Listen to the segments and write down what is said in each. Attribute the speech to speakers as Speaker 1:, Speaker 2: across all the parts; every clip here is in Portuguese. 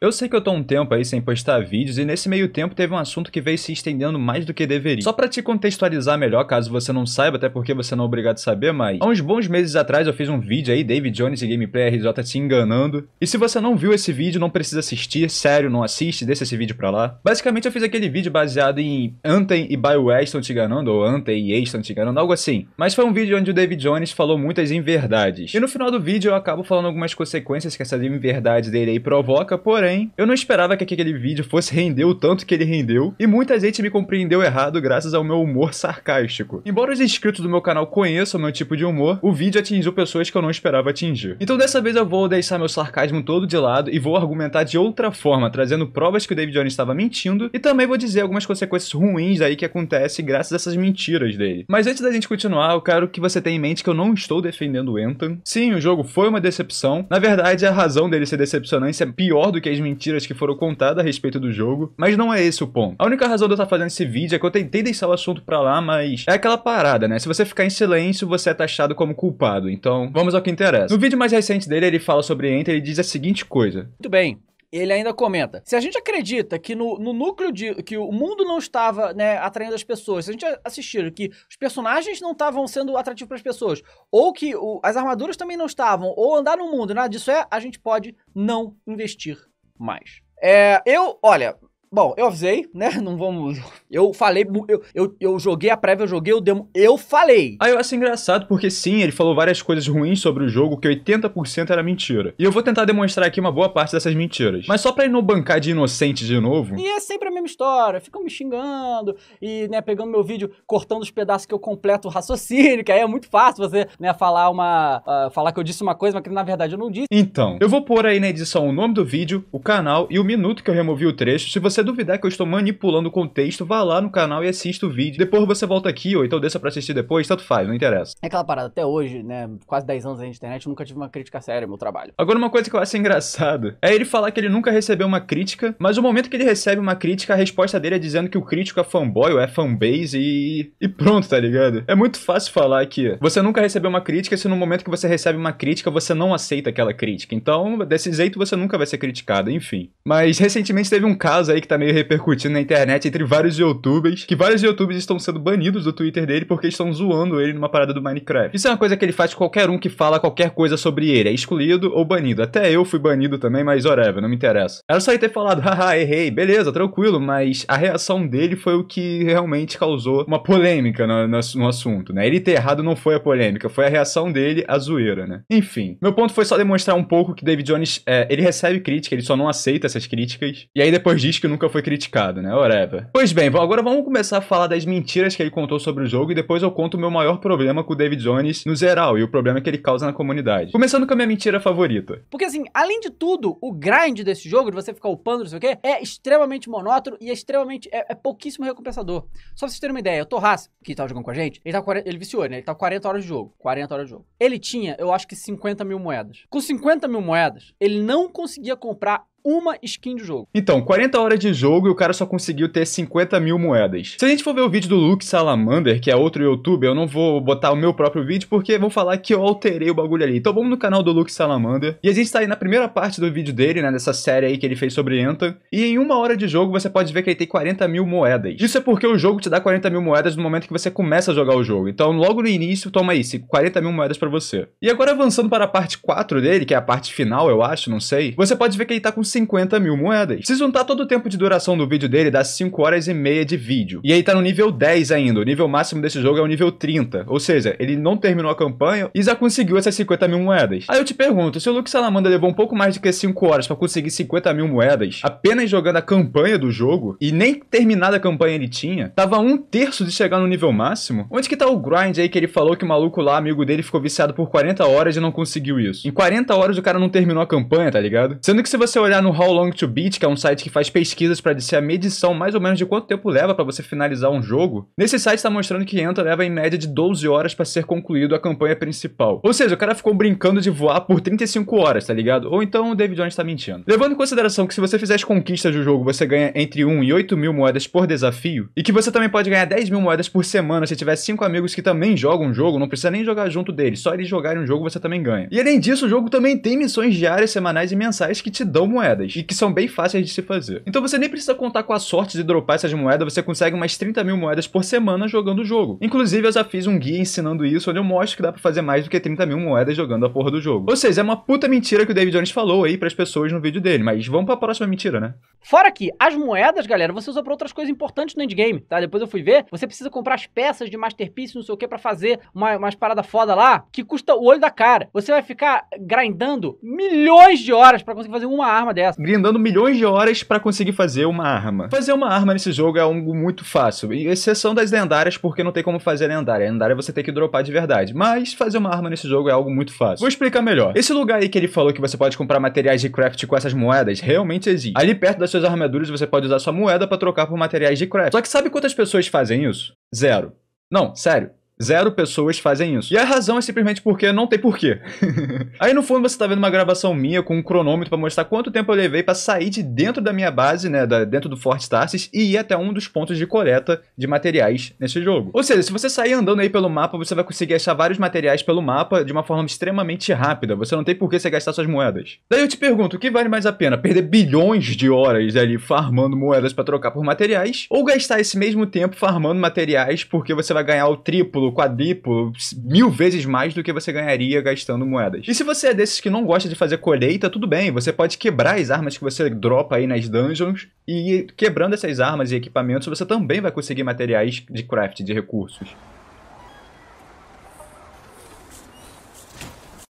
Speaker 1: Eu sei que eu tô um tempo aí sem postar vídeos e nesse meio tempo teve um assunto que veio se estendendo mais do que deveria. Só para te contextualizar melhor, caso você não saiba, até porque você não é obrigado a saber, mas há uns bons meses atrás eu fiz um vídeo aí, David Jones e Gameplay RJ te enganando. E se você não viu esse vídeo, não precisa assistir, sério, não assiste, deixa esse vídeo pra lá. Basicamente eu fiz aquele vídeo baseado em Anten e BioWare estão te enganando, ou Anten e Ace estão te enganando, algo assim. Mas foi um vídeo onde o David Jones falou muitas inverdades. E no final do vídeo eu acabo falando algumas consequências que essa inverdade dele aí provoca, porém Porém, eu não esperava que aquele vídeo fosse render o tanto que ele rendeu, e muita gente me compreendeu errado graças ao meu humor sarcástico. Embora os inscritos do meu canal conheçam meu tipo de humor, o vídeo atingiu pessoas que eu não esperava atingir. Então dessa vez eu vou deixar meu sarcasmo todo de lado e vou argumentar de outra forma, trazendo provas que o David Jones estava mentindo, e também vou dizer algumas consequências ruins aí que acontecem graças a essas mentiras dele. Mas antes da gente continuar, eu quero que você tenha em mente que eu não estou defendendo o Ethan. Sim, o jogo foi uma decepção. Na verdade, a razão dele ser decepcionante é pior do que as mentiras que foram contadas a respeito do jogo, mas não é esse o ponto. A única razão de eu estar tá fazendo esse vídeo é que eu tentei deixar o assunto pra lá, mas é aquela parada, né? Se você ficar em silêncio, você é taxado como culpado. Então, vamos ao que interessa. No vídeo mais recente dele, ele fala sobre Enter e diz a seguinte coisa. Muito
Speaker 2: bem, ele ainda comenta: se a gente acredita que no, no núcleo de. que o mundo não estava né, atraindo as pessoas, se a gente assistir que os personagens não estavam sendo atrativos para as pessoas, ou que o, as armaduras também não estavam, ou andar no mundo, nada disso é, a gente pode não investir mais. É, eu, olha, Bom, eu avisei, né? Não vamos. Eu falei, eu, eu, eu joguei a prévia, eu joguei o demo. Eu falei!
Speaker 1: Aí ah, eu acho engraçado porque sim, ele falou várias coisas ruins sobre o jogo, que 80% era mentira. E eu vou tentar demonstrar aqui uma boa parte dessas mentiras. Mas só pra ir no bancar de inocente de novo.
Speaker 2: E é sempre a mesma história. Ficam me xingando e, né, pegando meu vídeo, cortando os pedaços que eu completo o raciocínio, que aí é muito fácil você, né, falar
Speaker 1: uma. Uh, falar que eu disse uma coisa, mas que na verdade eu não disse. Então, eu vou pôr aí na edição o nome do vídeo, o canal e o minuto que eu removi o trecho. Se você você duvidar que eu estou manipulando o contexto, vá lá no canal e assista o vídeo. Depois você volta aqui, ou então desça pra assistir depois, tanto faz, não interessa.
Speaker 2: É aquela parada, até hoje, né, quase 10 anos aí na internet, eu nunca tive uma crítica séria no meu trabalho.
Speaker 1: Agora, uma coisa que eu acho engraçada é ele falar que ele nunca recebeu uma crítica, mas o momento que ele recebe uma crítica, a resposta dele é dizendo que o crítico é fanboy ou é fanbase e... e pronto, tá ligado? É muito fácil falar que você nunca recebeu uma crítica se no momento que você recebe uma crítica, você não aceita aquela crítica. Então, desse jeito, você nunca vai ser criticado, enfim. Mas, recentemente, teve um caso aí que que tá meio repercutindo na internet entre vários youtubers, que vários youtubers estão sendo banidos do Twitter dele porque estão zoando ele numa parada do Minecraft. Isso é uma coisa que ele faz com qualquer um que fala qualquer coisa sobre ele, é excluído ou banido. Até eu fui banido também, mas whatever, não me interessa. Era só ele ter falado, haha, errei, beleza, tranquilo, mas a reação dele foi o que realmente causou uma polêmica no, no, no assunto, né? Ele ter errado não foi a polêmica, foi a reação dele a zoeira, né? Enfim, meu ponto foi só demonstrar um pouco que David Jones, é, ele recebe crítica, ele só não aceita essas críticas, e aí depois diz que nunca nunca foi criticado, né? Whatever. Pois bem, agora vamos começar a falar das mentiras que ele contou sobre o jogo e depois eu conto o meu maior problema com o David Jones no geral e o problema que ele causa na comunidade. Começando com a minha mentira favorita.
Speaker 2: Porque assim, além de tudo, o grind desse jogo, de você ficar upando, não sei o quê, é extremamente monótono e é extremamente, é, é pouquíssimo recompensador. Só pra vocês terem uma ideia, o Torras, que tá jogando com a gente, ele, tava tá 40, ele viciou, né? Ele tá 40 horas de jogo. 40 horas de jogo. Ele tinha, eu acho que 50 mil moedas. Com 50 mil moedas, ele não conseguia comprar uma skin do jogo.
Speaker 1: Então, 40 horas de jogo e o cara só conseguiu ter 50 mil moedas. Se a gente for ver o vídeo do Luke Salamander, que é outro youtuber, eu não vou botar o meu próprio vídeo porque vou falar que eu alterei o bagulho ali. Então vamos no canal do Luke Salamander. E a gente tá aí na primeira parte do vídeo dele, né, dessa série aí que ele fez sobre Anthem. E em uma hora de jogo você pode ver que ele tem 40 mil moedas. Isso é porque o jogo te dá 40 mil moedas no momento que você começa a jogar o jogo. Então logo no início, toma aí, 40 mil moedas pra você. E agora avançando para a parte 4 dele, que é a parte final, eu acho, não sei. Você pode ver que ele tá com 50 50 mil moedas. Se juntar todo o tempo de duração do vídeo dele, dá 5 horas e meia de vídeo. E aí tá no nível 10 ainda, o nível máximo desse jogo é o nível 30. Ou seja, ele não terminou a campanha e já conseguiu essas 50 mil moedas. Aí eu te pergunto, se o Luke Salamanda levou um pouco mais de que 5 horas para conseguir 50 mil moedas, apenas jogando a campanha do jogo, e nem terminada a campanha ele tinha, tava um terço de chegar no nível máximo, onde que tá o grind aí que ele falou que o maluco lá, amigo dele, ficou viciado por 40 horas e não conseguiu isso? Em 40 horas o cara não terminou a campanha, tá ligado? Sendo que se você olhar entrar no How Long to Beat, que é um site que faz pesquisas para dizer a medição mais ou menos de quanto tempo leva para você finalizar um jogo, nesse site está mostrando que entra leva em média de 12 horas para ser concluído a campanha principal. Ou seja, o cara ficou brincando de voar por 35 horas, tá ligado? Ou então o David Jones tá mentindo. Levando em consideração que se você fizer as conquistas do jogo, você ganha entre 1 e 8 mil moedas por desafio, e que você também pode ganhar 10 mil moedas por semana se tiver 5 amigos que também jogam um jogo, não precisa nem jogar junto deles, só eles jogarem um jogo você também ganha. E além disso, o jogo também tem missões diárias, semanais e mensais que te dão moedas moedas, e que são bem fáceis de se fazer. Então você nem precisa contar com a sorte de dropar essas moedas, você consegue umas 30 mil moedas por semana jogando o jogo. Inclusive eu já fiz um guia ensinando isso, onde eu mostro que dá pra fazer mais do que 30 mil moedas jogando a porra do jogo. Ou seja, é uma puta mentira que o David Jones falou aí pras pessoas no vídeo dele, mas vamos pra próxima mentira, né?
Speaker 2: Fora que as moedas, galera, você usa pra outras coisas importantes no endgame, tá? Depois eu fui ver, você precisa comprar as peças de Masterpiece, não sei o que, pra fazer uma, umas paradas foda lá, que custa o olho da cara. Você vai ficar grindando milhões de horas pra conseguir fazer uma arma dessa,
Speaker 1: grindando milhões de horas para conseguir fazer uma arma. Fazer uma arma nesse jogo é algo muito fácil, exceção das lendárias, porque não tem como fazer lendária. A lendária você tem que dropar de verdade, mas fazer uma arma nesse jogo é algo muito fácil. Vou explicar melhor. Esse lugar aí que ele falou que você pode comprar materiais de craft com essas moedas, realmente existe. Ali perto das suas armaduras você pode usar sua moeda para trocar por materiais de craft. Só que sabe quantas pessoas fazem isso? Zero. Não, sério. Zero pessoas fazem isso. E a razão é simplesmente porque não tem porquê. Aí no fundo você tá vendo uma gravação minha com um cronômetro para mostrar quanto tempo eu levei para sair de dentro da minha base, né, da, dentro do Fort Tarsis e ir até um dos pontos de coleta de materiais nesse jogo. Ou seja, se você sair andando aí pelo mapa, você vai conseguir achar vários materiais pelo mapa de uma forma extremamente rápida. Você não tem porquê você gastar suas moedas. Daí eu te pergunto, o que vale mais a pena? Perder bilhões de horas ali farmando moedas para trocar por materiais ou gastar esse mesmo tempo farmando materiais porque você vai ganhar o triplo quadriplo mil vezes mais do que você ganharia gastando moedas. E se você é desses que não gosta de fazer colheita, tudo bem, você pode quebrar as armas que você dropa aí nas dungeons e quebrando essas armas e equipamentos, você também vai conseguir materiais de craft, de recursos.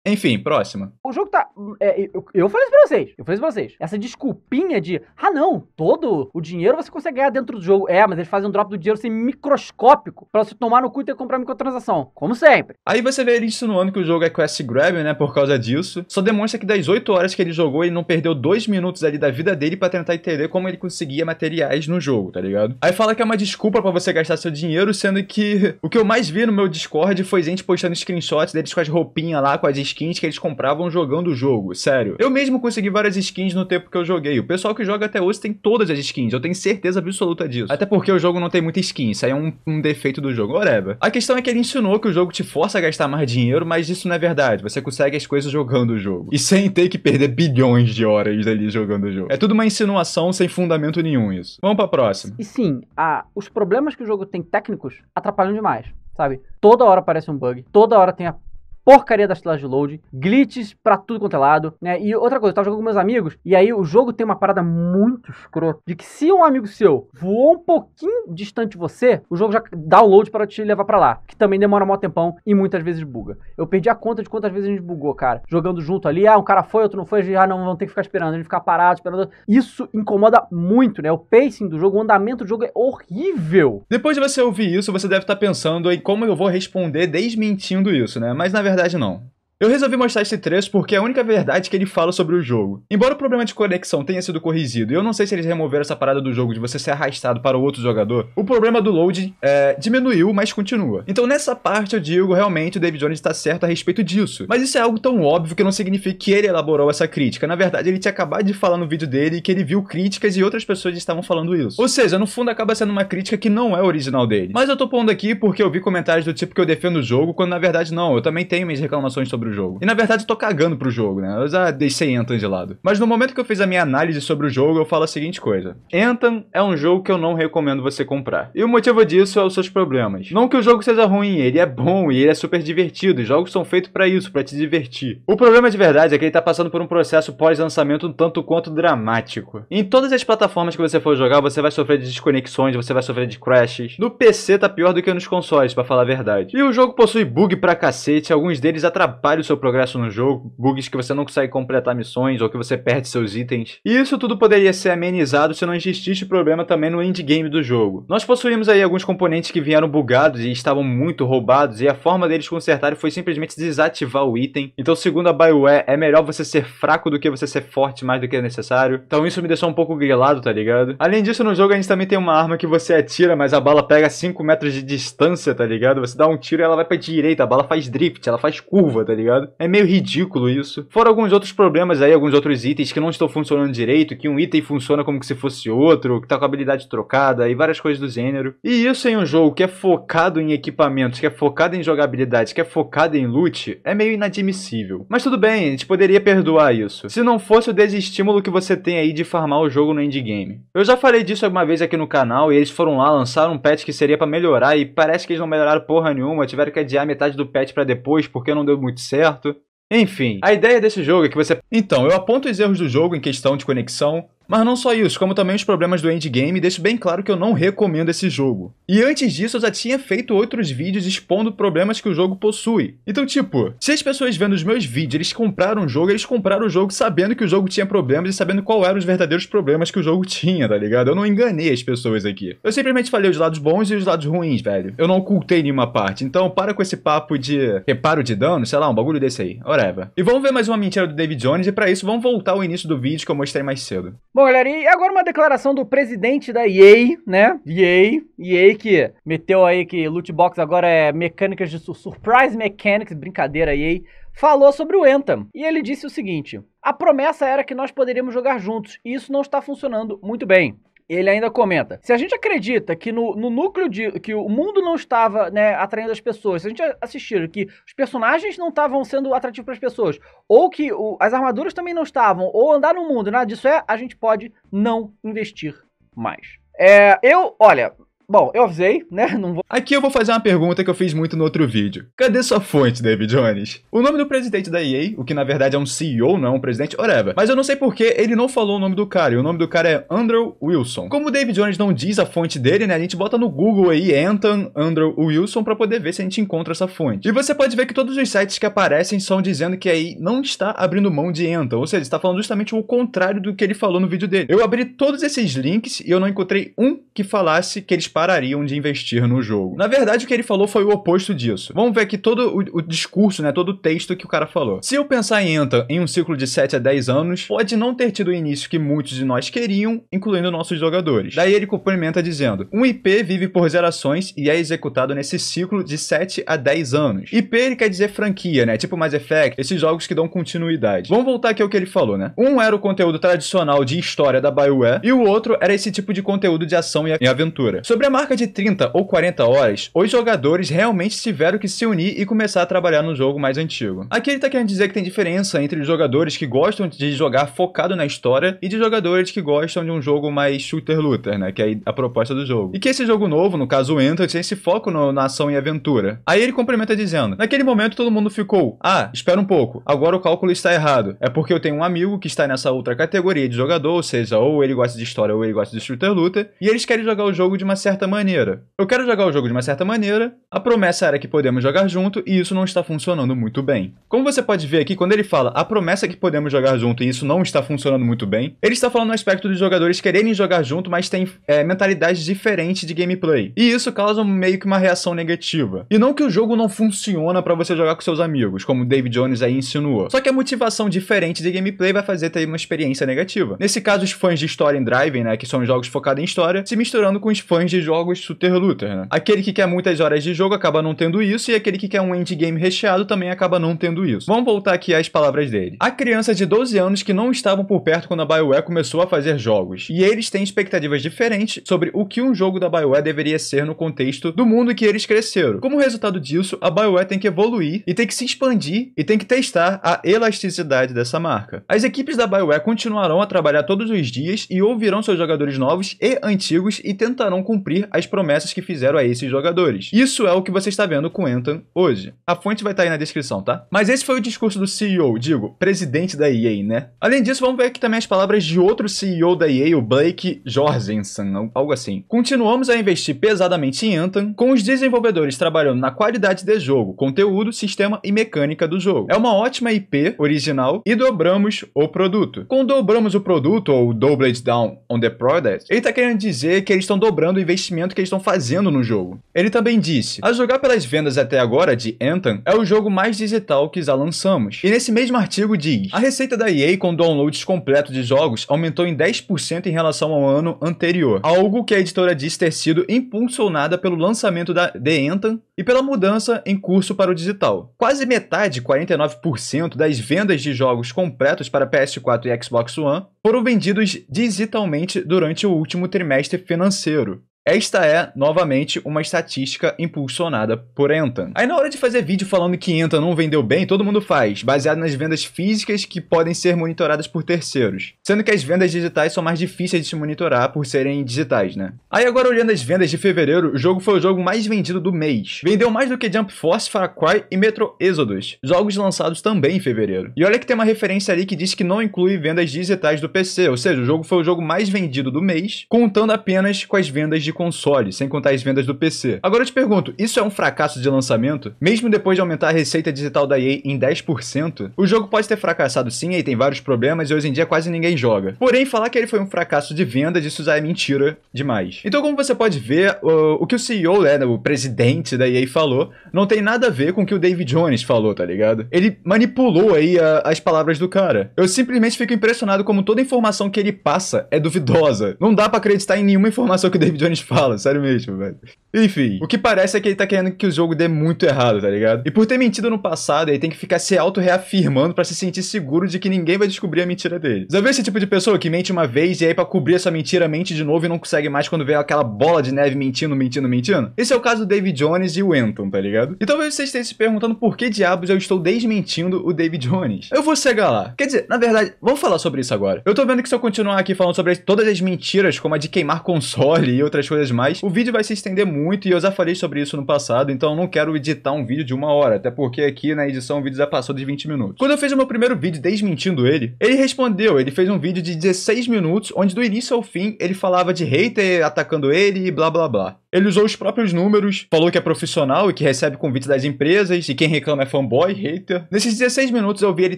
Speaker 1: Enfim, próxima.
Speaker 2: O jogo tá. É, eu, eu, falei isso pra vocês. Eu falei isso pra vocês. Essa desculpinha de. Ah, não. Todo o dinheiro você consegue ganhar dentro do jogo. É, mas eles fazem um drop do dinheiro assim microscópico pra você tomar no cu e ter que comprar microtransação.
Speaker 1: Como sempre. Aí você vê ele insinuando que o jogo é quest grab, né? Por causa disso. Só demonstra que das 8 horas que ele jogou, ele não perdeu 2 minutos ali da vida dele para tentar entender como ele conseguia materiais no jogo, tá ligado? Aí fala que é uma desculpa para você gastar seu dinheiro, sendo que o que eu mais vi no meu Discord foi gente postando screenshots deles com as roupinhas lá, com as skins que eles compravam jogando o jogo, sério. Eu mesmo consegui várias skins no tempo que eu joguei. O pessoal que joga até hoje tem todas as skins, eu tenho certeza absoluta disso. Até porque o jogo não tem muita skin, isso aí é um, um defeito do jogo, whatever. A questão é que ele ensinou que o jogo te força a gastar mais dinheiro, mas isso não é verdade. Você consegue as coisas jogando o jogo. E sem ter que perder bilhões de horas ali jogando o jogo. É tudo uma insinuação sem fundamento nenhum isso. Vamos pra próxima.
Speaker 2: E sim, a, os problemas que o jogo tem técnicos atrapalham demais, sabe? Toda hora aparece um bug, toda hora tem a porcaria das telas de load, glitches pra tudo quanto é lado, né? E outra coisa, eu tava jogando com meus amigos, e aí o jogo tem uma parada muito escrota, de que se um amigo seu voou um pouquinho distante de você, o jogo já dá o load pra te levar pra lá, que também demora um tempão e muitas vezes buga. Eu perdi a conta de quantas vezes a gente bugou, cara, jogando junto ali, ah, um cara foi, outro não foi, ah, não, não ter que ficar esperando, a gente ficar parado, esperando. Isso incomoda muito, né? O pacing do jogo, o andamento do jogo é horrível.
Speaker 1: Depois de você ouvir isso, você deve estar tá pensando em como eu vou responder desmentindo isso, né? Mas na verdade verdade, não. Eu resolvi mostrar esse trecho porque é a única verdade que ele fala sobre o jogo. Embora o problema de conexão tenha sido corrigido, e eu não sei se eles removeram essa parada do jogo de você ser arrastado para o outro jogador, o problema do load é, diminuiu, mas continua. Então nessa parte eu digo, realmente o David Jones está certo a respeito disso. Mas isso é algo tão óbvio que não significa que ele elaborou essa crítica. Na verdade, ele tinha acabado de falar no vídeo dele que ele viu críticas e outras pessoas estavam falando isso. Ou seja, no fundo acaba sendo uma crítica que não é original dele. Mas eu tô pondo aqui porque eu vi comentários do tipo que eu defendo o jogo, quando na verdade não, eu também tenho minhas reclamações sobre o pro jogo. E na verdade eu tô cagando pro jogo, né? Eu já deixei Anthem de lado. Mas no momento que eu fiz a minha análise sobre o jogo, eu falo a seguinte coisa. Anthem é um jogo que eu não recomendo você comprar. E o motivo disso é os seus problemas. Não que o jogo seja ruim, ele é bom e ele é super divertido. e jogos são feitos para isso, para te divertir. O problema de verdade é que ele tá passando por um processo pós-lançamento um tanto quanto dramático. Em todas as plataformas que você for jogar, você vai sofrer de desconexões, você vai sofrer de crashes. No PC tá pior do que nos consoles, para falar a verdade. E o jogo possui bug pra cacete, alguns deles atrapalham atrapalha o seu progresso no jogo, bugs que você não consegue completar missões ou que você perde seus itens. E isso tudo poderia ser amenizado se não existisse problema também no endgame do jogo. Nós possuímos aí alguns componentes que vieram bugados e estavam muito roubados e a forma deles consertarem foi simplesmente desativar o item. Então, segundo a BioWare, é melhor você ser fraco do que você ser forte mais do que é necessário. Então isso me deixou um pouco grilado, tá ligado? Além disso, no jogo a gente também tem uma arma que você atira, mas a bala pega 5 metros de distância, tá ligado? Você dá um tiro e ela vai pra direita, a bala faz drift, ela faz curva, tá ligado? ligado? É meio ridículo isso. Fora alguns outros problemas aí, alguns outros itens que não estão funcionando direito, que um item funciona como que se fosse outro, que tá com a habilidade trocada e várias coisas do gênero. E isso em um jogo que é focado em equipamentos, que é focado em jogabilidade, que é focado em loot, é meio inadmissível. Mas tudo bem, a gente poderia perdoar isso. Se não fosse o desestímulo que você tem aí de farmar o jogo no endgame. Eu já falei disso alguma vez aqui no canal e eles foram lá lançar um patch que seria para melhorar e parece que eles não melhoraram porra nenhuma, tiveram que adiar metade do patch para depois porque não deu muito certo certo. Enfim, a ideia desse jogo é que você. Então, eu aponto os erros do jogo em questão de conexão, mas não só isso, como também os problemas do endgame, deixo bem claro que eu não recomendo esse jogo. E antes disso, eu já tinha feito outros vídeos expondo problemas que o jogo possui. Então, tipo, se as pessoas vendo os meus vídeos, eles compraram o jogo, eles compraram o jogo sabendo que o jogo tinha problemas e sabendo qual eram os verdadeiros problemas que o jogo tinha, tá ligado? Eu não enganei as pessoas aqui. Eu simplesmente falei os lados bons e os lados ruins, velho. Eu não ocultei nenhuma parte. Então, para com esse papo de reparo de dano, sei lá, um bagulho desse aí. Whatever. E vamos ver mais uma mentira do David Jones e para isso vamos voltar ao início do vídeo que eu mostrei mais cedo.
Speaker 2: Bom, Bom, galera e agora uma declaração do presidente da EA, né? EA, EA que meteu aí que loot box agora é mecânicas de su surprise mechanics, brincadeira EA, falou sobre o Anthem. E ele disse o seguinte: "A promessa era que nós poderíamos jogar juntos, e isso não está funcionando muito bem. Ele ainda comenta: se a gente acredita que no, no núcleo de. que o mundo não estava né, atraindo as pessoas, se a gente assistir que os personagens não estavam sendo atrativos para as pessoas, ou que o, as armaduras também não estavam, ou andar no mundo, nada disso é, a gente pode não investir
Speaker 1: mais. É, eu, olha, Bom, eu avisei, né? Não vou... Aqui eu vou fazer uma pergunta que eu fiz muito no outro vídeo. Cadê sua fonte, David Jones? O nome do presidente da EA, o que na verdade é um CEO, não é um presidente, whatever. Mas eu não sei porque ele não falou o nome do cara. E o nome do cara é Andrew Wilson. Como o David Jones não diz a fonte dele, né? A gente bota no Google aí, Anton Andrew Wilson, para poder ver se a gente encontra essa fonte. E você pode ver que todos os sites que aparecem são dizendo que a EA não está abrindo mão de Anton. Ou seja, está falando justamente o contrário do que ele falou no vídeo dele. Eu abri todos esses links e eu não encontrei um que falasse que eles parariam de investir no jogo. Na verdade, o que ele falou foi o oposto disso. Vamos ver aqui todo o, o discurso, né, todo o texto que o cara falou. Se eu pensar em Anta em um ciclo de 7 a 10 anos, pode não ter tido o início que muitos de nós queriam, incluindo nossos jogadores. Daí ele complementa dizendo, um IP vive por gerações e é executado nesse ciclo de 7 a 10 anos. IP, ele quer dizer franquia, né, tipo Mass Effect, esses jogos que dão continuidade. Vamos voltar aqui ao que ele falou, né? Um era o conteúdo tradicional de história da BioWare e o outro era esse tipo de conteúdo de ação e aventura. Sobre a marca de 30 ou 40 horas, os jogadores realmente tiveram que se unir e começar a trabalhar no jogo mais antigo. Aqui ele tá querendo dizer que tem diferença entre os jogadores que gostam de jogar focado na história e de jogadores que gostam de um jogo mais shooter-looter, né? Que é a proposta do jogo. E que esse jogo novo, no caso o Enter, tem esse foco no, na ação e aventura. Aí ele complementa dizendo, naquele momento todo mundo ficou, ah, espera um pouco, agora o cálculo está errado. É porque eu tenho um amigo que está nessa outra categoria de jogador, ou seja, ou ele gosta de história ou ele gosta de shooter-looter, e eles querem jogar o jogo de uma certa certa maneira. Eu quero jogar o jogo de uma certa maneira, a promessa era que podemos jogar junto e isso não está funcionando muito bem. Como você pode ver aqui, quando ele fala a promessa é que podemos jogar junto e isso não está funcionando muito bem, ele está falando no aspecto dos jogadores quererem jogar junto, mas têm é, mentalidade diferente de gameplay. E isso causa meio que uma reação negativa. E não que o jogo não funciona para você jogar com seus amigos, como o David Jones aí insinuou. Só que a motivação diferente de gameplay vai fazer ter uma experiência negativa. Nesse caso, os fãs de Story and Driving, né, que são jogos focados em história, se misturando com os fãs de jogos shooter looter, né? Aquele que quer muitas horas de jogo acaba não tendo isso, e aquele que quer um endgame recheado também acaba não tendo isso. Vamos voltar aqui às palavras dele. A criança de 12 anos que não estavam por perto quando a BioWare começou a fazer jogos, e eles têm expectativas diferentes sobre o que um jogo da BioWare deveria ser no contexto do mundo em que eles cresceram. Como resultado disso, a BioWare tem que evoluir e tem que se expandir e tem que testar a elasticidade dessa marca. As equipes da BioWare continuarão a trabalhar todos os dias e ouvirão seus jogadores novos e antigos e tentarão cumprir cumprir as promessas que fizeram a esses jogadores. Isso é o que você está vendo com Anthem hoje. A fonte vai estar tá aí na descrição, tá? Mas esse foi o discurso do CEO, digo, presidente da EA, né? Além disso, vamos ver aqui também as palavras de outro CEO da EA, o Blake Jorgensen, algo assim. Continuamos a investir pesadamente em Anthem, com os desenvolvedores trabalhando na qualidade de jogo, conteúdo, sistema e mecânica do jogo. É uma ótima IP original e dobramos o produto. Com dobramos o produto, ou Doubled Down on the Product, ele está querendo dizer que eles estão dobrando o investimento investimento que eles estão fazendo no jogo. Ele também disse: A jogar pelas vendas até agora de Anthem é o jogo mais digital que já lançamos. E nesse mesmo artigo diz: A receita da EA com downloads completos de jogos aumentou em 10% em relação ao ano anterior, algo que a editora diz ter sido impulsionada pelo lançamento da The Anthem e pela mudança em curso para o digital. Quase metade, 49%, das vendas de jogos completos para PS4 e Xbox One foram vendidos digitalmente durante o último trimestre financeiro. Esta é, novamente, uma estatística impulsionada por Entan. Aí na hora de fazer vídeo falando que Entan não vendeu bem, todo mundo faz, baseado nas vendas físicas que podem ser monitoradas por terceiros. Sendo que as vendas digitais são mais difíceis de se monitorar por serem digitais, né? Aí agora olhando as vendas de fevereiro, o jogo foi o jogo mais vendido do mês. Vendeu mais do que Jump Force, Far Cry e Metro Exodus, jogos lançados também em fevereiro. E olha que tem uma referência ali que diz que não inclui vendas digitais do PC, ou seja, o jogo foi o jogo mais vendido do mês, contando apenas com as vendas de de console, sem contar as vendas do PC. Agora eu te pergunto, isso é um fracasso de lançamento? Mesmo depois de aumentar a receita digital da EA em 10%, o jogo pode ter fracassado sim, e tem vários problemas e hoje em dia quase ninguém joga. Porém, falar que ele foi um fracasso de vendas, isso já é mentira demais. Então, como você pode ver, o, o que o CEO, né, o presidente da EA falou, não tem nada a ver com o que o David Jones falou, tá ligado? Ele manipulou aí a, as palavras do cara. Eu simplesmente fico impressionado como toda informação que ele passa é duvidosa. Não dá para acreditar em nenhuma informação que o David Jones fala, sério mesmo, velho. Enfim, o que parece é que ele tá querendo que o jogo dê muito errado, tá ligado? E por ter mentido no passado, ele tem que ficar se auto-reafirmando para se sentir seguro de que ninguém vai descobrir a mentira dele. Já viu esse tipo de pessoa que mente uma vez e aí pra cobrir essa mentira mente de novo e não consegue mais quando vê aquela bola de neve mentindo, mentindo, mentindo? Esse é o caso do David Jones e o Anton, tá ligado? E talvez vocês estejam se perguntando por que diabos eu estou desmentindo o David Jones. Eu vou chegar lá. Quer dizer, na verdade, vamos falar sobre isso agora. Eu tô vendo que se eu continuar aqui falando sobre todas as mentiras, como a de queimar console e outras coisas mais. O vídeo vai se estender muito e eu já falei sobre isso no passado, então eu não quero editar um vídeo de uma hora, até porque aqui na edição o vídeo já passou de 20 minutos. Quando eu fiz o meu primeiro vídeo desmentindo ele, ele respondeu, ele fez um vídeo de 16 minutos, onde do início ao fim ele falava de hater atacando ele e blá blá blá. Ele usou os próprios números, falou que é profissional e que recebe convites das empresas, e quem reclama é fanboy, hater. Nesses 16 minutos eu vi ele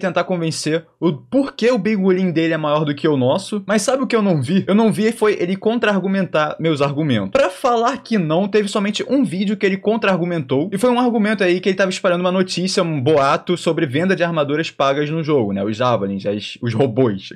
Speaker 1: tentar convencer o porquê o bigulim dele é maior do que o nosso, mas sabe o que eu não vi? Eu não vi foi ele contra-argumentar meus argumentos argumento. Para falar que não, teve somente um vídeo que ele contra-argumentou, e foi um argumento aí que ele tava esperando uma notícia, um boato sobre venda de armaduras pagas no jogo, né? Os Javelins, as, os robôs.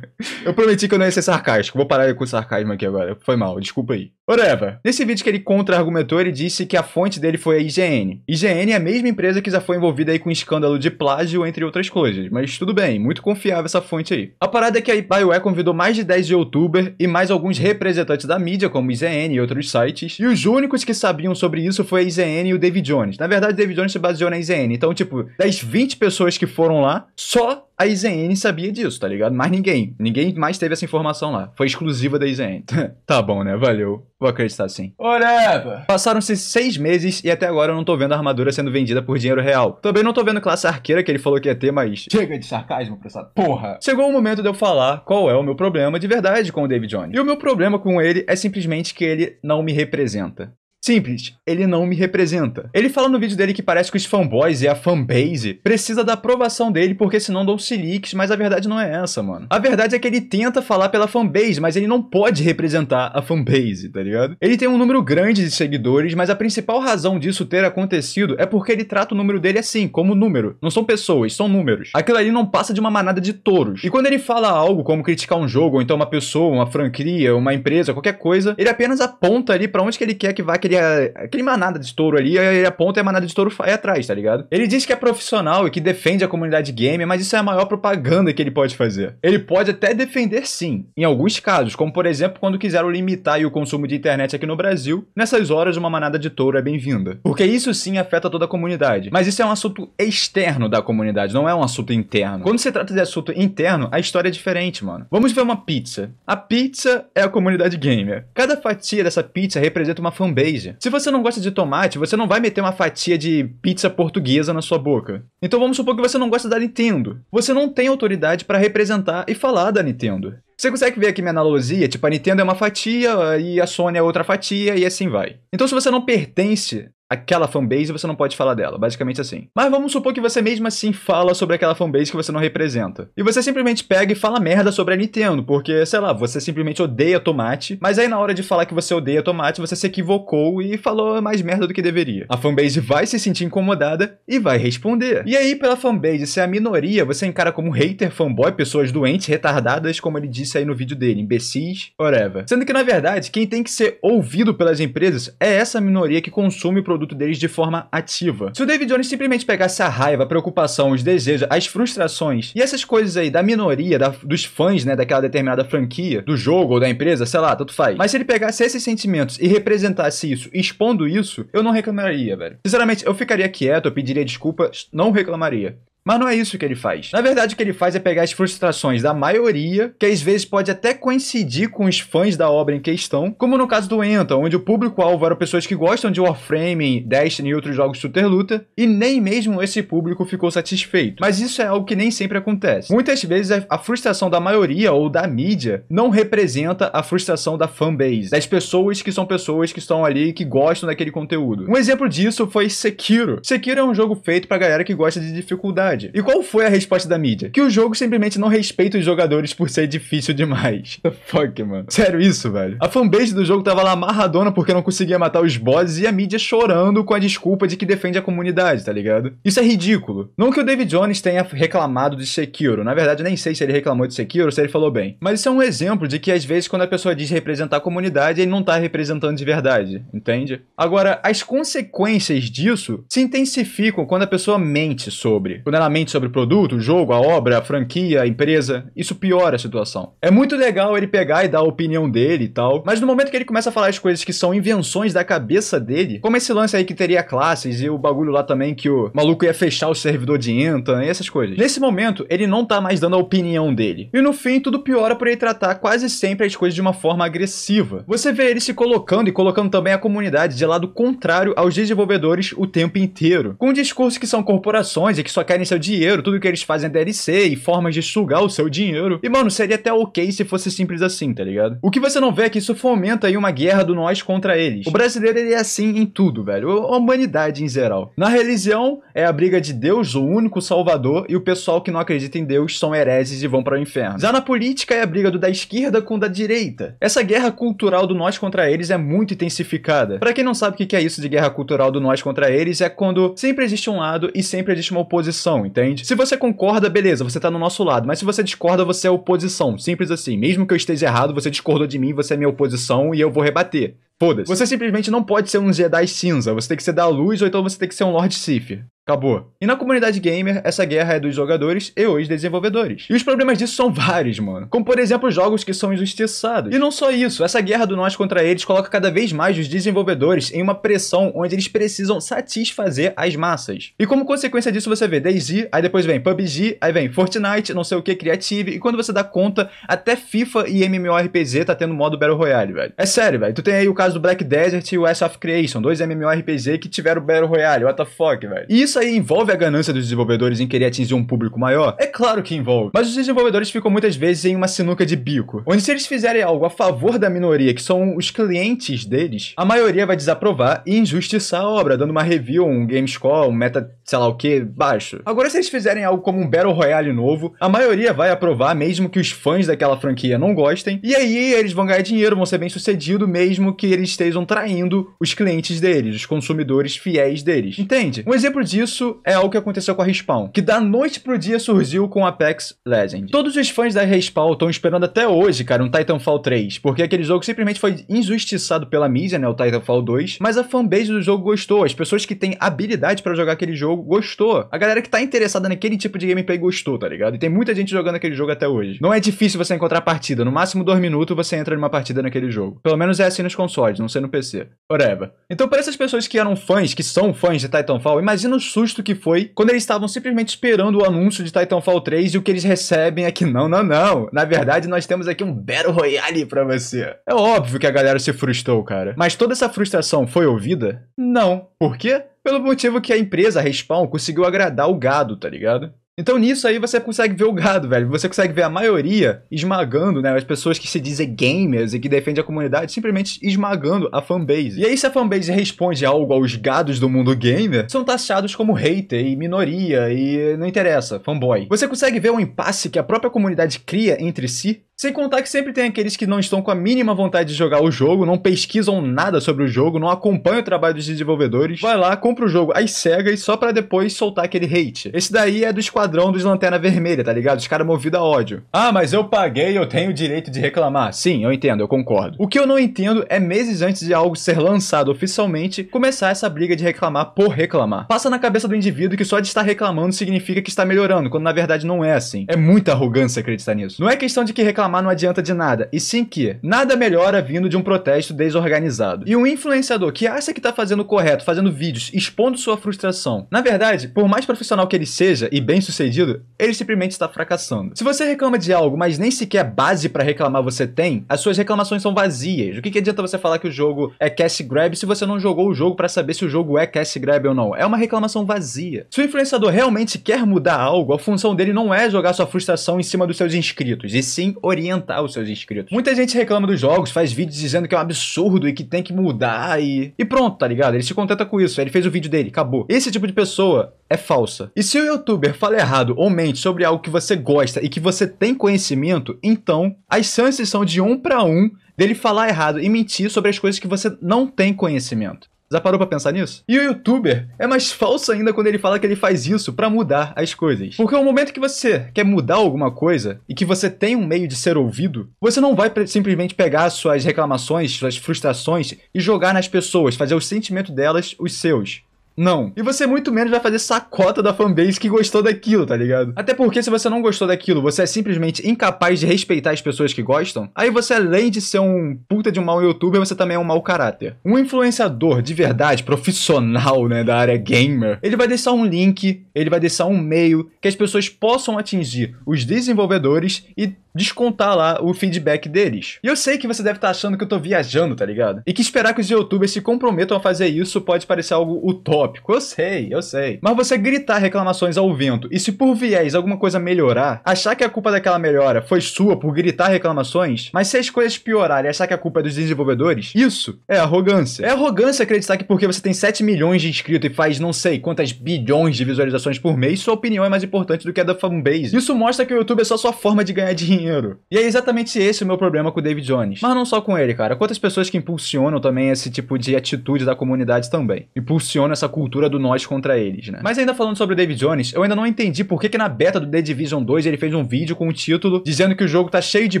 Speaker 1: eu prometi que eu não ia ser sarcástico, vou parar com o sarcasmo aqui agora. Foi mal, desculpa aí. Whatever. Nesse vídeo que ele contra-argumentou, ele disse que a fonte dele foi a IGN. IGN é a mesma empresa que já foi envolvida aí com um escândalo de plágio, entre outras coisas, mas tudo bem, muito confiável essa fonte aí. A parada é que a BioWare convidou mais de 10 youtubers e mais alguns representantes da mídia, como IGN, e outros sites. E os únicos que sabiam sobre isso foi a IGN e o David Jones. Na verdade, o David Jones se baseou na IGN. Então, tipo, das 20 pessoas que foram lá, só a IZN sabia disso, tá ligado? Mas ninguém. Ninguém mais teve essa informação lá. Foi exclusiva da IZN. tá bom, né? Valeu. Vou acreditar sim. Whatever! Passaram-se seis meses e até agora eu não tô vendo a armadura sendo vendida por dinheiro real. Também não tô vendo classe arqueira que ele falou que ia ter, mas... Chega de sarcasmo pra essa porra! Chegou o momento de eu falar qual é o meu problema de verdade com o David Jones. E o meu problema com ele é simplesmente que ele não me representa. Simples, ele não me representa. Ele fala no vídeo dele que parece que os fanboys e a fanbase precisa da aprovação dele porque senão dão se leaks, mas a verdade não é essa, mano. A verdade é que ele tenta falar pela fanbase, mas ele não pode representar a fanbase, tá ligado? Ele tem um número grande de seguidores, mas a principal razão disso ter acontecido é porque ele trata o número dele assim, como número. Não são pessoas, são números. Aquilo ali não passa de uma manada de touros. E quando ele fala algo como criticar um jogo, ou então uma pessoa, uma franquia, uma empresa, qualquer coisa, ele apenas aponta ali para onde que ele quer que vá aquele aquele, é aquele manada de estouro ali, ele aponta e a manada de estouro é atrás, tá ligado? Ele diz que é profissional e que defende a comunidade gamer, mas isso é a maior propaganda que ele pode fazer. Ele pode até defender sim, em alguns casos, como por exemplo quando quiseram limitar o consumo de internet aqui no Brasil, nessas horas uma manada de touro é bem-vinda. Porque isso sim afeta toda a comunidade. Mas isso é um assunto externo da comunidade, não é um assunto interno. Quando se trata de assunto interno, a história é diferente, mano. Vamos ver uma pizza. A pizza é a comunidade gamer. Cada fatia dessa pizza representa uma fanbase se você não gosta de tomate, você não vai meter uma fatia de pizza portuguesa na sua boca. Então vamos supor que você não gosta da Nintendo. Você não tem autoridade para representar e falar da Nintendo. Você consegue ver aqui minha analogia? Tipo, a Nintendo é uma fatia e a Sony é outra fatia e assim vai. Então, se você não pertence aquela fanbase você não pode falar dela, basicamente assim. Mas vamos supor que você mesmo assim fala sobre aquela fanbase que você não representa. E você simplesmente pega e fala merda sobre a Nintendo, porque, sei lá, você simplesmente odeia tomate, mas aí na hora de falar que você odeia tomate, você se equivocou e falou mais merda do que deveria. A fanbase vai se sentir incomodada e vai responder. E aí, pela fanbase ser a minoria, você encara como hater, fanboy, pessoas doentes, retardadas, como ele disse aí no vídeo dele, imbecis, whatever. Sendo que, na verdade, quem tem que ser ouvido pelas empresas é essa minoria que consome o produto deles de forma ativa. Se o David Jones simplesmente pegasse a raiva, a preocupação, os desejos, as frustrações e essas coisas aí da minoria, da, dos fãs, né, daquela determinada franquia, do jogo ou da empresa, sei lá, tanto faz. Mas se ele pegasse esses sentimentos e representasse isso, expondo isso, eu não reclamaria, velho. Sinceramente, eu ficaria quieto, eu pediria desculpas, não reclamaria. Mas não é isso que ele faz. Na verdade, o que ele faz é pegar as frustrações da maioria, que às vezes pode até coincidir com os fãs da obra em questão, como no caso do Enta, onde o público-alvo eram pessoas que gostam de Warframe, Destiny e outros jogos de luta, e nem mesmo esse público ficou satisfeito. Mas isso é algo que nem sempre acontece. Muitas vezes a frustração da maioria ou da mídia não representa a frustração da fanbase, das pessoas que são pessoas que estão ali e que gostam daquele conteúdo. Um exemplo disso foi Sekiro. Sekiro é um jogo feito pra galera que gosta de dificuldade verdade. E qual foi a resposta da mídia? Que o jogo simplesmente não respeita os jogadores por ser difícil demais. The fuck, mano. Sério isso, velho? A fanbase do jogo tava lá amarradona porque não conseguia matar os bosses e a mídia chorando com a desculpa de que defende a comunidade, tá ligado? Isso é ridículo. Não que o David Jones tenha reclamado de Sekiro. Na verdade, nem sei se ele reclamou de Sekiro ou se ele falou bem. Mas isso é um exemplo de que às vezes quando a pessoa diz representar a comunidade, ele não tá representando de verdade, entende? Agora, as consequências disso se intensificam quando a pessoa mente sobre. Quando ela ela mente sobre o produto, o jogo, a obra, a franquia, a empresa. Isso piora a situação. É muito legal ele pegar e dar a opinião dele e tal, mas no momento que ele começa a falar as coisas que são invenções da cabeça dele, como esse lance aí que teria classes e o bagulho lá também que o maluco ia fechar o servidor de Entan e essas coisas. Nesse momento, ele não tá mais dando a opinião dele. E no fim, tudo piora por ele tratar quase sempre as coisas de uma forma agressiva. Você vê ele se colocando e colocando também a comunidade de lado contrário aos desenvolvedores o tempo inteiro. Com um discurso que são corporações e que só querem ser seu dinheiro, tudo que eles fazem é DLC e formas de sugar o seu dinheiro. E, mano, seria até ok se fosse simples assim, tá ligado? O que você não vê é que isso fomenta aí uma guerra do nós contra eles. O brasileiro, ele é assim em tudo, velho. A humanidade em geral. Na religião, é a briga de Deus, o único salvador, e o pessoal que não acredita em Deus são hereges e vão para o inferno. Já na política, é a briga do da esquerda com o da direita. Essa guerra cultural do nós contra eles é muito intensificada. Para quem não sabe o que é isso de guerra cultural do nós contra eles, é quando sempre existe um lado e sempre existe uma oposição entende? Se você concorda, beleza, você tá no nosso lado, mas se você discorda, você é oposição, simples assim. Mesmo que eu esteja errado, você discordou de mim, você é minha oposição e eu vou rebater. Foda-se. Você simplesmente não pode ser um Jedi cinza, você tem que ser da luz ou então você tem que ser um Lord Sif. Acabou. E na comunidade gamer, essa guerra é dos jogadores e os desenvolvedores. E os problemas disso são vários, mano. Como, por exemplo, jogos que são injustiçados. E não só isso, essa guerra do nós contra eles coloca cada vez mais os desenvolvedores em uma pressão onde eles precisam satisfazer as massas. E como consequência disso, você vê DayZ, aí depois vem PUBG, aí vem Fortnite, não sei o que, Creative, e quando você dá conta, até FIFA e MMORPG tá tendo modo Battle Royale, velho. É sério, velho. Tu tem aí o cara caso do Black Desert e o West of Creation, dois MMORPG que tiveram Battle Royale, what the fuck, velho. E isso aí envolve a ganância dos desenvolvedores em querer atingir um público maior? É claro que envolve, mas os desenvolvedores ficam muitas vezes em uma sinuca de bico, onde se eles fizerem algo a favor da minoria, que são os clientes deles, a maioria vai desaprovar e injustiçar a obra, dando uma review, um Score, um meta, sei lá o que, baixo. Agora, se eles fizerem algo como um Battle Royale novo, a maioria vai aprovar, mesmo que os fãs daquela franquia não gostem, e aí eles vão ganhar dinheiro, vão ser bem sucedidos, mesmo que eles estejam traindo os clientes deles, os consumidores fiéis deles. Entende? Um exemplo disso é o que aconteceu com a Respawn, que da noite pro dia surgiu com Apex Legends. Todos os fãs da Respawn estão esperando até hoje, cara, um Titanfall 3, porque aquele jogo simplesmente foi injustiçado pela mídia, né, o Titanfall 2, mas a fanbase do jogo gostou, as pessoas que têm habilidade para jogar aquele jogo gostou. A galera que tá interessada naquele tipo de gameplay gostou, tá ligado? E tem muita gente jogando aquele jogo até hoje. Não é difícil você encontrar partida, no máximo dois minutos você entra numa partida naquele jogo. Pelo menos é assim nos consoles consoles, não sei no PC. Whatever. Então, para essas pessoas que eram fãs, que são fãs de Titanfall, imagina o susto que foi quando eles estavam simplesmente esperando o anúncio de Titanfall 3 e o que eles recebem é que não, não, não. Na verdade, nós temos aqui um Battle Royale para você. É óbvio que a galera se frustrou, cara. Mas toda essa frustração foi ouvida? Não. Por quê? Pelo motivo que a empresa, a Respawn, conseguiu agradar o gado, tá ligado? Então nisso aí você consegue ver o gado, velho. Você consegue ver a maioria esmagando, né? As pessoas que se dizem gamers e que defendem a comunidade simplesmente esmagando a fanbase. E aí se a fanbase responde algo aos gados do mundo gamer, são taxados como hater e minoria e não interessa, fanboy. Você consegue ver o um impasse que a própria comunidade cria entre si? Sem contar que sempre tem aqueles que não estão com a mínima vontade de jogar o jogo, não pesquisam nada sobre o jogo, não acompanham o trabalho dos desenvolvedores. Vai lá, compra o jogo às cegas só para depois soltar aquele hate. Esse daí é do esquadrão dos Lanterna Vermelha, tá ligado? Os caras movidos a ódio. Ah, mas eu paguei, eu tenho o direito de reclamar. Sim, eu entendo, eu concordo. O que eu não entendo é meses antes de algo ser lançado oficialmente, começar essa briga de reclamar por reclamar. Passa na cabeça do indivíduo que só de estar reclamando significa que está melhorando, quando na verdade não é assim. É muita arrogância acreditar nisso. Não é questão de que reclamar reclamar não adianta de nada, e sim que nada melhora vindo de um protesto desorganizado. E um influenciador que acha que tá fazendo o correto, fazendo vídeos, expondo sua frustração, na verdade, por mais profissional que ele seja e bem sucedido, ele simplesmente está fracassando. Se você reclama de algo, mas nem sequer base para reclamar você tem, as suas reclamações são vazias. O que, que adianta você falar que o jogo é cash grab se você não jogou o jogo para saber se o jogo é cash grab ou não? É uma reclamação vazia. Se o influenciador realmente quer mudar algo, a função dele não é jogar sua frustração em cima dos seus inscritos, e sim orientar orientar os seus inscritos. Muita gente reclama dos jogos, faz vídeos dizendo que é um absurdo e que tem que mudar e. E pronto, tá ligado? Ele se contenta com isso. Ele fez o vídeo dele, acabou. Esse tipo de pessoa é falsa. E se o youtuber fala errado ou mente sobre algo que você gosta e que você tem conhecimento, então as chances são de um para um dele falar errado e mentir sobre as coisas que você não tem conhecimento. Já parou pra pensar nisso? E o youtuber é mais falso ainda quando ele fala que ele faz isso para mudar as coisas. Porque ao é momento que você quer mudar alguma coisa e que você tem um meio de ser ouvido, você não vai simplesmente pegar suas reclamações, suas frustrações e jogar nas pessoas, fazer o sentimento delas os seus. Não. E você muito menos vai fazer sacota da fanbase que gostou daquilo, tá ligado? Até porque se você não gostou daquilo, você é simplesmente incapaz de respeitar as pessoas que gostam, aí você além de ser um puta de um mau youtuber, você também é um mau caráter. Um influenciador de verdade, profissional, né, da área gamer, ele vai deixar um link, ele vai deixar um e-mail que as pessoas possam atingir os desenvolvedores e descontar lá o feedback deles. E eu sei que você deve estar tá achando que eu tô viajando, tá ligado? E que esperar que os youtubers se comprometam a fazer isso pode parecer algo utópico tópico, eu sei, eu sei. Mas você gritar reclamações ao vento e se por viés alguma coisa melhorar, achar que a culpa daquela melhora foi sua por gritar reclamações, mas se as coisas piorarem e achar que a culpa é dos desenvolvedores, isso é arrogância. É arrogância acreditar que porque você tem 7 milhões de inscritos e faz não sei quantas bilhões de visualizações por mês, sua opinião é mais importante do que a da fanbase. Isso mostra que o YouTube é só sua forma de ganhar dinheiro. E é exatamente esse o meu problema com o David Jones. Mas não só com ele, cara. Quantas pessoas que impulsionam também esse tipo de atitude da comunidade também. Impulsionam essa cultura do nós contra eles, né? Mas ainda falando sobre o David Jones, eu ainda não entendi por que, que na beta do The Division 2 ele fez um vídeo com o título dizendo que o jogo tá cheio de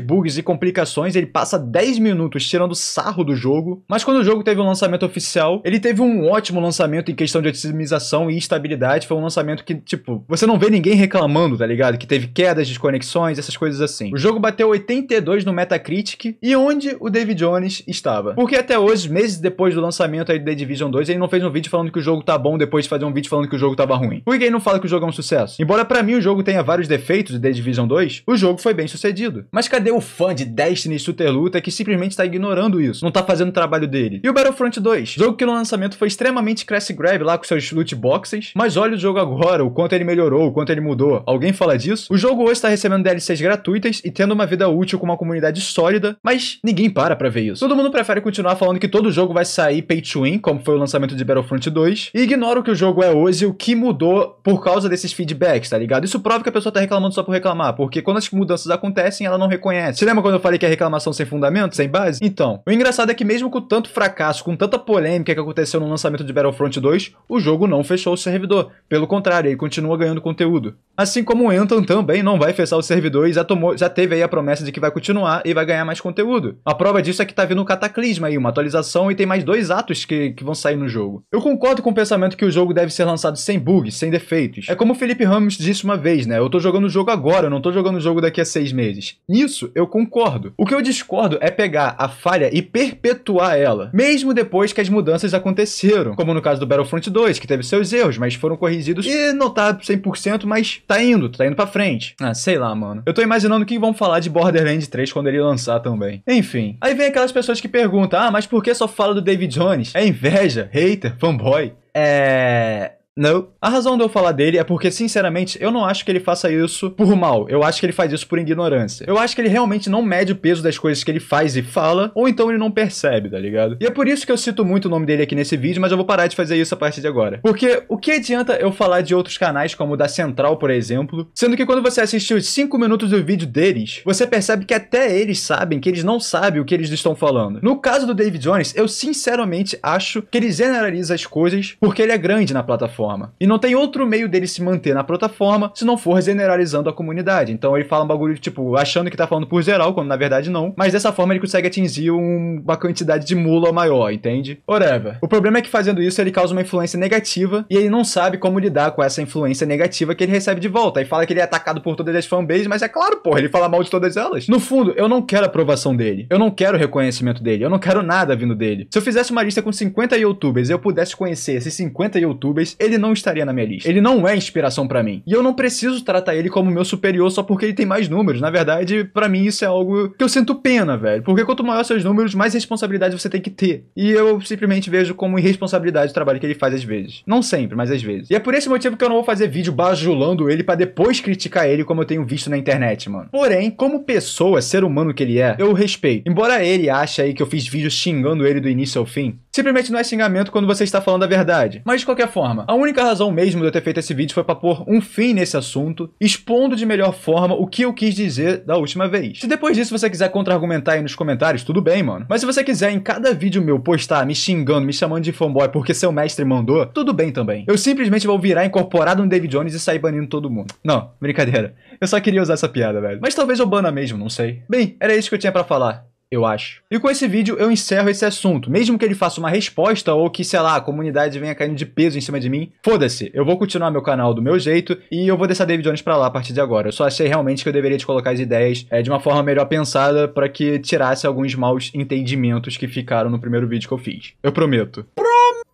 Speaker 1: bugs e complicações, ele passa 10 minutos tirando sarro do jogo, mas quando o jogo teve um lançamento oficial, ele teve um ótimo lançamento em questão de otimização e estabilidade, foi um lançamento que, tipo, você não vê ninguém reclamando, tá ligado? Que teve quedas, desconexões, essas coisas assim. O jogo bateu 82 no Metacritic e onde o David Jones estava. Porque até hoje, meses depois do lançamento aí do The Division 2, ele não fez um vídeo falando que o jogo tá bom depois de fazer um vídeo falando que o jogo tava ruim. Por que não fala que o jogo é um sucesso? Embora para mim o jogo tenha vários defeitos de The Division 2, o jogo foi bem sucedido. Mas cadê o fã de Destiny Shooter Luta que simplesmente tá ignorando isso? Não tá fazendo o trabalho dele. E o Battlefront 2? Jogo que no lançamento foi extremamente crash grab lá com seus loot boxes, mas olha o jogo agora, o quanto ele melhorou, o quanto ele mudou. Alguém fala disso? O jogo hoje tá recebendo DLCs gratuitas e tendo uma vida útil com uma comunidade sólida, mas ninguém para pra ver isso. Todo mundo prefere continuar falando que todo jogo vai sair pay to win, como foi o lançamento de Battlefront 2, e ignora o que o jogo é hoje e o que mudou por causa desses feedbacks, tá ligado? Isso prova que a pessoa tá reclamando só por reclamar, porque quando as mudanças acontecem, ela não reconhece. Você lembra quando eu falei que é reclamação sem fundamento, sem base? Então, o engraçado é que mesmo com tanto fracasso, com tanta polêmica que aconteceu no lançamento de Battlefront 2, o jogo não fechou o servidor. Pelo contrário, ele continua ganhando conteúdo. Assim como o Anthem também não vai fechar o servidor e já, tomou, já teve aí a promessa de que vai continuar e vai ganhar mais conteúdo. A prova disso é que tá vindo um cataclisma aí, uma atualização e tem mais dois atos que, que vão sair no jogo. Eu concordo com o pensamento que o jogo deve ser lançado sem bugs, sem defeitos. É como o Felipe Ramos disse uma vez, né? Eu tô jogando o jogo agora, eu não tô jogando o jogo daqui a seis meses. Nisso, eu concordo. O que eu discordo é pegar a falha e perpetuar ela, mesmo depois que as mudanças aconteceram, como no caso do Battlefront 2, que teve seus erros, mas foram corrigidos e não tá 100%, mas tá indo, tá indo pra frente. Ah, sei lá, mano. Eu tô imaginando que vão falar de Borderlands 3 quando ele lançar também. Enfim. Aí vem aquelas pessoas que perguntam, ah, mas por que só fala do David Jones? É inveja, hater, fanboy. É, não. A razão de eu falar dele é porque, sinceramente, eu não acho que ele faça isso por mal. Eu acho que ele faz isso por ignorância. Eu acho que ele realmente não mede o peso das coisas que ele faz e fala, ou então ele não percebe, tá ligado? E é por isso que eu cito muito o nome dele aqui nesse vídeo, mas eu vou parar de fazer isso a partir de agora. Porque o que adianta eu falar de outros canais, como o da Central, por exemplo, sendo que quando você assistiu os 5 minutos do vídeo deles, você percebe que até eles sabem que eles não sabem o que eles estão falando. No caso do David Jones, eu sinceramente acho que ele generaliza as coisas porque ele é grande na plataforma plataforma. E não tem outro meio dele se manter na plataforma se não for generalizando a comunidade. Então ele fala um bagulho, tipo, achando que tá falando por geral, quando na verdade não. Mas dessa forma ele consegue atingir um, uma quantidade de mula maior, entende? Whatever. O problema é que fazendo isso ele causa uma influência negativa e ele não sabe como lidar com essa influência negativa que ele recebe de volta. E fala que ele é atacado por todas as fanbases, mas é claro, porra, ele fala mal de todas elas. No fundo, eu não quero aprovação dele. Eu não quero reconhecimento dele. Eu não quero nada vindo dele. Se eu fizesse uma lista com 50 youtubers e eu pudesse conhecer esses 50 youtubers, ele ele não estaria na minha lista. Ele não é inspiração para mim. E eu não preciso tratar ele como meu superior só porque ele tem mais números. Na verdade, para mim isso é algo que eu sinto pena, velho. Porque quanto maior seus números, mais responsabilidade você tem que ter. E eu simplesmente vejo como irresponsabilidade o trabalho que ele faz às vezes. Não sempre, mas às vezes. E é por esse motivo que eu não vou fazer vídeo bajulando ele para depois criticar ele como eu tenho visto na internet, mano. Porém, como pessoa, ser humano que ele é, eu respeito. Embora ele ache aí que eu fiz vídeo xingando ele do início ao fim, Simplesmente não é xingamento quando você está falando a verdade. Mas de qualquer forma, a única razão mesmo de eu ter feito esse vídeo foi para pôr um fim nesse assunto, expondo de melhor forma o que eu quis dizer da última vez. Se depois disso você quiser contra-argumentar aí nos comentários, tudo bem, mano. Mas se você quiser em cada vídeo meu postar me xingando, me chamando de fanboy porque seu mestre mandou, tudo bem também. Eu simplesmente vou virar incorporado no David Jones e sair banindo todo mundo. Não, brincadeira. Eu só queria usar essa piada, velho. Mas talvez eu bana mesmo, não sei. Bem, era isso que eu tinha para falar eu acho. E com esse vídeo eu encerro esse assunto. Mesmo que ele faça uma resposta ou que, sei lá, a comunidade venha caindo de peso em cima de mim, foda-se, eu vou continuar meu canal do meu jeito e eu vou deixar David Jones pra lá a partir de agora. Eu só achei realmente que eu deveria te colocar as ideias é, de uma forma melhor pensada para que tirasse alguns maus entendimentos que ficaram no primeiro vídeo que eu fiz. Eu prometo.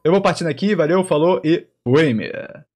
Speaker 1: Eu vou partindo aqui, valeu, falou e... Waymer!